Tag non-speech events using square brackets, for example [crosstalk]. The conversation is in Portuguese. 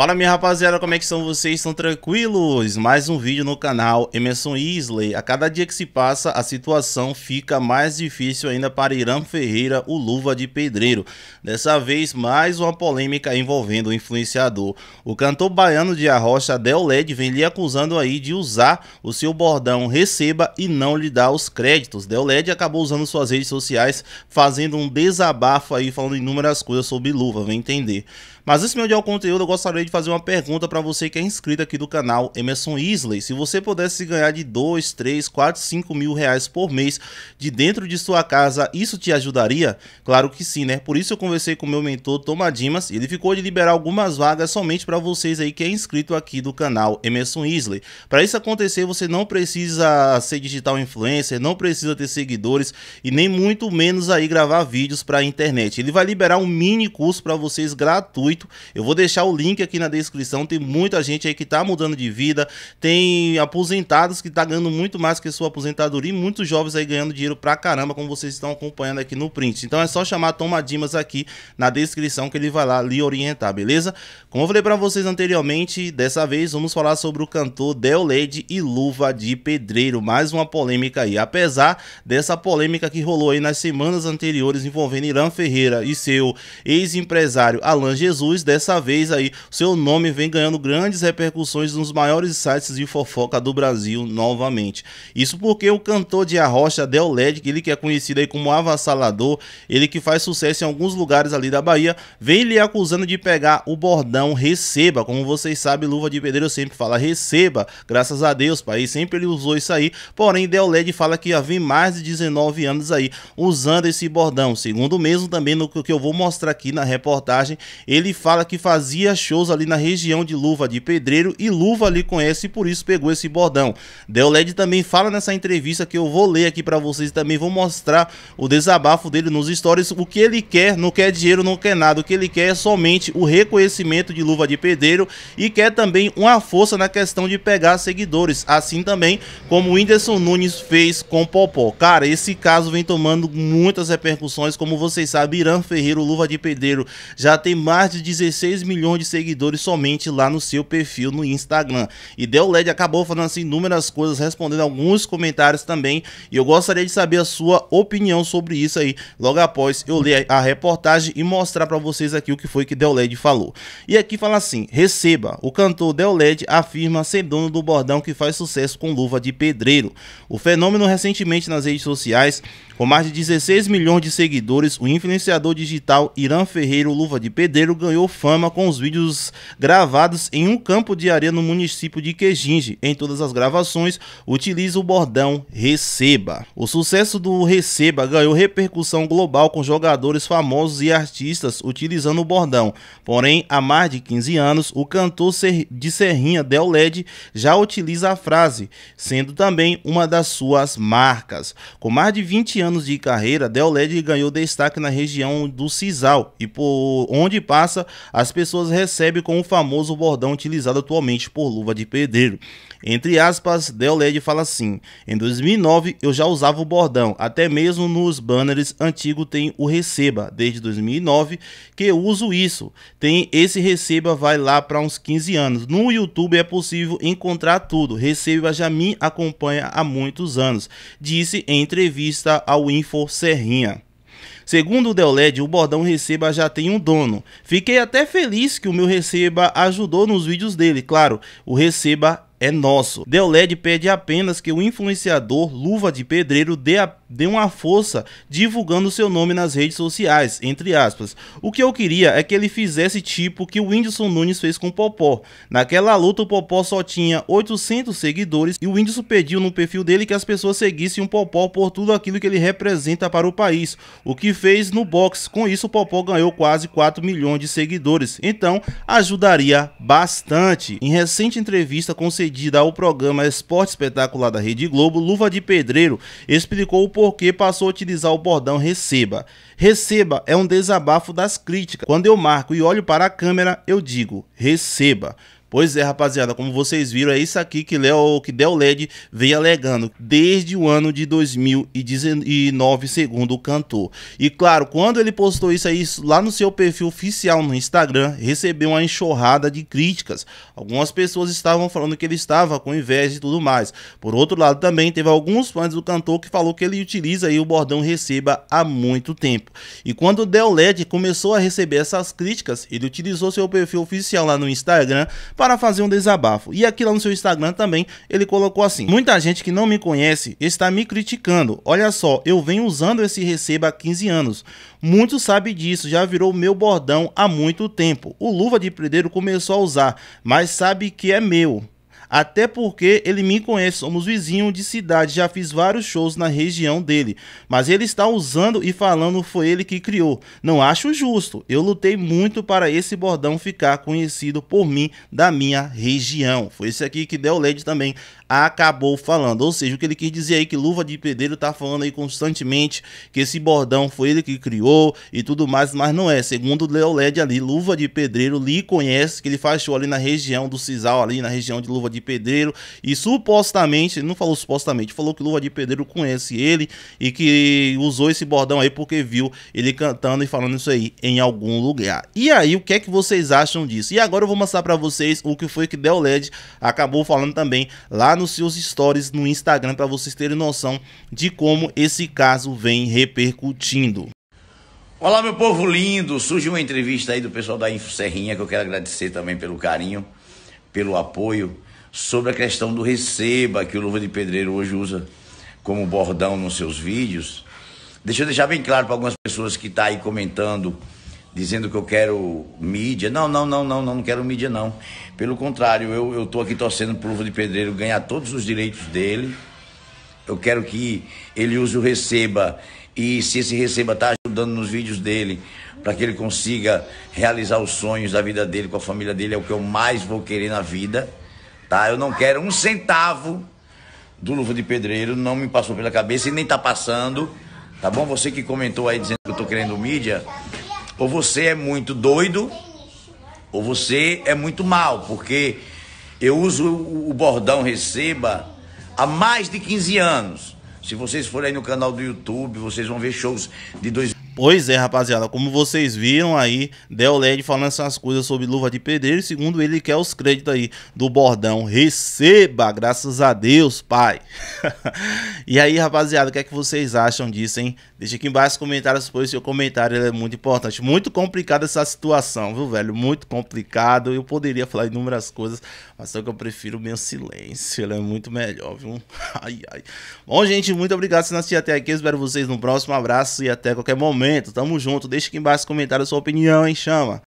Fala minha rapaziada, como é que são vocês? Estão tranquilos? Mais um vídeo no canal Emerson Isley. A cada dia que se passa, a situação fica mais difícil ainda para Irã Ferreira, o Luva de Pedreiro. Dessa vez, mais uma polêmica envolvendo o influenciador. O cantor baiano de Arrocha, Del Led, vem lhe acusando aí de usar o seu bordão receba e não lhe dar os créditos. Del Led acabou usando suas redes sociais, fazendo um desabafo aí, falando inúmeras coisas sobre Luva, vem entender. Mas antes de ao conteúdo, eu gostaria de fazer uma pergunta para você que é inscrito aqui do canal Emerson Isley. Se você pudesse ganhar de 2, 3, 4, 5 mil reais por mês de dentro de sua casa, isso te ajudaria? Claro que sim, né? Por isso eu conversei com meu mentor Tomadimas Dimas e ele ficou de liberar algumas vagas somente para vocês aí que é inscrito aqui do canal Emerson Isley. Para isso acontecer, você não precisa ser digital influencer, não precisa ter seguidores e nem muito menos aí gravar vídeos para a internet. Ele vai liberar um mini curso para vocês gratuito gratuito. Eu vou deixar o link aqui na descrição. Tem muita gente aí que está mudando de vida, tem aposentados que está ganhando muito mais que a sua aposentadoria e muitos jovens aí ganhando dinheiro pra caramba, como vocês estão acompanhando aqui no print. Então é só chamar Toma Dimas aqui na descrição que ele vai lá lhe orientar, beleza? Como eu falei para vocês anteriormente, dessa vez vamos falar sobre o cantor Del Led e Luva de Pedreiro. Mais uma polêmica aí. Apesar dessa polêmica que rolou aí nas semanas anteriores envolvendo Irã Ferreira e seu ex-empresário Alan Jesus, Jesus, dessa vez aí, seu nome vem ganhando grandes repercussões nos maiores sites de fofoca do Brasil novamente. Isso porque o cantor de arrocha Del Led, ele que é conhecido aí como avassalador, ele que faz sucesso em alguns lugares ali da Bahia, vem lhe acusando de pegar o bordão receba, como vocês sabem, Luva de Pedreiro sempre fala receba, graças a Deus, pai, sempre ele usou isso aí, porém Del Led fala que já vem mais de 19 anos aí usando esse bordão, segundo mesmo também no que eu vou mostrar aqui na reportagem, ele ele fala que fazia shows ali na região de Luva de Pedreiro e Luva ali conhece e por isso pegou esse bordão. Deoled também fala nessa entrevista que eu vou ler aqui para vocês também vou mostrar o desabafo dele nos stories. O que ele quer, não quer dinheiro, não quer nada. O que ele quer é somente o reconhecimento de Luva de Pedreiro e quer também uma força na questão de pegar seguidores, assim também como o Whindersson Nunes fez com Popó. Cara, esse caso vem tomando muitas repercussões, como vocês sabem, Irã Ferreiro, Luva de Pedreiro, já tem mais de quase 16 milhões de seguidores somente lá no seu perfil no Instagram. E Del LED acabou falando assim inúmeras coisas, respondendo alguns comentários também. E eu gostaria de saber a sua opinião sobre isso aí, logo após eu ler a reportagem e mostrar para vocês aqui o que foi que Del LED falou. E aqui fala assim: receba. O cantor Del LED afirma ser dono do bordão que faz sucesso com luva de pedreiro. O fenômeno recentemente nas redes sociais, com mais de 16 milhões de seguidores, o influenciador digital Irã Ferreiro Luva de Pedreiro ganhou ganhou fama com os vídeos gravados em um campo de areia no município de Quejinge. Em todas as gravações, utiliza o bordão Receba. O sucesso do Receba ganhou repercussão global com jogadores famosos e artistas utilizando o bordão. Porém, há mais de 15 anos, o cantor de Serrinha Del LED já utiliza a frase, sendo também uma das suas marcas. Com mais de 20 anos de carreira, Del LED ganhou destaque na região do Cisal e por onde passa as pessoas recebem com o famoso bordão utilizado atualmente por Luva de Pedreiro. Entre aspas, Del Led fala assim: Em 2009 eu já usava o bordão, até mesmo nos banners antigo tem o receba, desde 2009 que eu uso isso. Tem esse receba vai lá para uns 15 anos. No YouTube é possível encontrar tudo. Receba já me acompanha há muitos anos, disse em entrevista ao Info Serrinha. Segundo o Deoled, o bordão receba já tem um dono. Fiquei até feliz que o meu receba ajudou nos vídeos dele, claro, o receba é nosso. Deoled pede apenas que o influenciador Luva de Pedreiro dê, a, dê uma força divulgando seu nome nas redes sociais, entre aspas. O que eu queria é que ele fizesse tipo que o Whindersson Nunes fez com Popó. Naquela luta o Popó só tinha 800 seguidores e o Whindersson pediu no perfil dele que as pessoas seguissem o Popó por tudo aquilo que ele representa para o país, o que fez no box. Com isso o Popó ganhou quase 4 milhões de seguidores, então ajudaria bastante. Em recente entrevista com concedida concedida ao programa Esporte Espetacular da Rede Globo, Luva de Pedreiro explicou o porquê passou a utilizar o bordão Receba. Receba é um desabafo das críticas. Quando eu marco e olho para a câmera, eu digo: Receba. Pois é, rapaziada, como vocês viram, é isso aqui que Léo que Del LED vem alegando desde o ano de 2019, segundo o cantor. E claro, quando ele postou isso aí lá no seu perfil oficial no Instagram, recebeu uma enxurrada de críticas. Algumas pessoas estavam falando que ele estava com inveja e tudo mais. Por outro lado, também teve alguns fãs do cantor que falou que ele utiliza aí o bordão receba há muito tempo. E quando Del LED começou a receber essas críticas, ele utilizou seu perfil oficial lá no Instagram para fazer um desabafo. E aqui lá no seu Instagram também ele colocou assim: Muita gente que não me conhece está me criticando. Olha só, eu venho usando esse receba há 15 anos. Muito sabe disso, já virou meu bordão há muito tempo. O luva de predeiro começou a usar, mas sabe que é meu. Até porque ele me conhece, somos vizinho de cidade, já fiz vários shows na região dele. Mas ele está usando e falando foi ele que criou. Não acho justo. Eu lutei muito para esse bordão ficar conhecido por mim da minha região. Foi esse aqui que deu LED também acabou falando. Ou seja, o que ele quis dizer aí é que Luva de Pedreiro tá falando aí constantemente que esse bordão foi ele que criou e tudo mais, mas não é. Segundo Leo Led ali, Luva de Pedreiro lhe conhece, que ele faz show ali na região do Cisal, ali na região de Luva de Pedreiro, e supostamente, não falou supostamente, falou que Luva de Pedreiro conhece ele e que usou esse bordão aí porque viu ele cantando e falando isso aí em algum lugar. E aí, o que é que vocês acham disso? E agora eu vou mostrar para vocês o que foi que Del Led acabou falando também lá nos seus stories no Instagram para vocês terem noção de como esse caso vem repercutindo. Olá, meu povo lindo! Surge uma entrevista aí do pessoal da Info Serrinha que eu quero agradecer também pelo carinho, pelo apoio sobre a questão do receba que o Luva de Pedreiro hoje usa como bordão nos seus vídeos. Deixa eu deixar bem claro para algumas pessoas que estão tá aí comentando dizendo que eu quero mídia. Não, não, não, não, não, não quero mídia, não. Pelo contrário, eu estou aqui torcendo para o Luva de Pedreiro ganhar todos os direitos dele. Eu quero que ele use o receba. E se esse receba está ajudando nos vídeos dele, para que ele consiga realizar os sonhos da vida dele com a família dele, é o que eu mais vou querer na vida. Tá? Eu não quero um centavo do Luva de Pedreiro, não me passou pela cabeça e nem está passando. Tá bom? Você que comentou aí dizendo que eu estou querendo mídia, ou você é muito doido, né? ou você é muito mal, porque eu uso o bordão receba há mais de 15 anos. Se vocês forem no canal do YouTube, vocês vão ver shows de dois Pois é, rapaziada, como vocês viram aí, Del LED falando essas coisas sobre luva de pedreiro, segundo ele, ele quer os créditos aí do bordão. Receba, graças a Deus, pai. [laughs] e aí, rapaziada, o que é que vocês acham disso, hein? Deixa aqui embaixo nos comentários, pois seu comentário é muito importante. Muito complicada essa situação, viu, velho? Muito complicado. Eu poderia falar inúmeras coisas, mas só que eu prefiro o meu silêncio. Ele é muito melhor, viu? [laughs] ai, ai. Bom, gente, muito obrigado por assistir até aqui. espero vocês no próximo. Um abraço e até qualquer momento momento. Tamo junto. Deixa aqui embaixo nos comentários sua opinião, hein? Chama.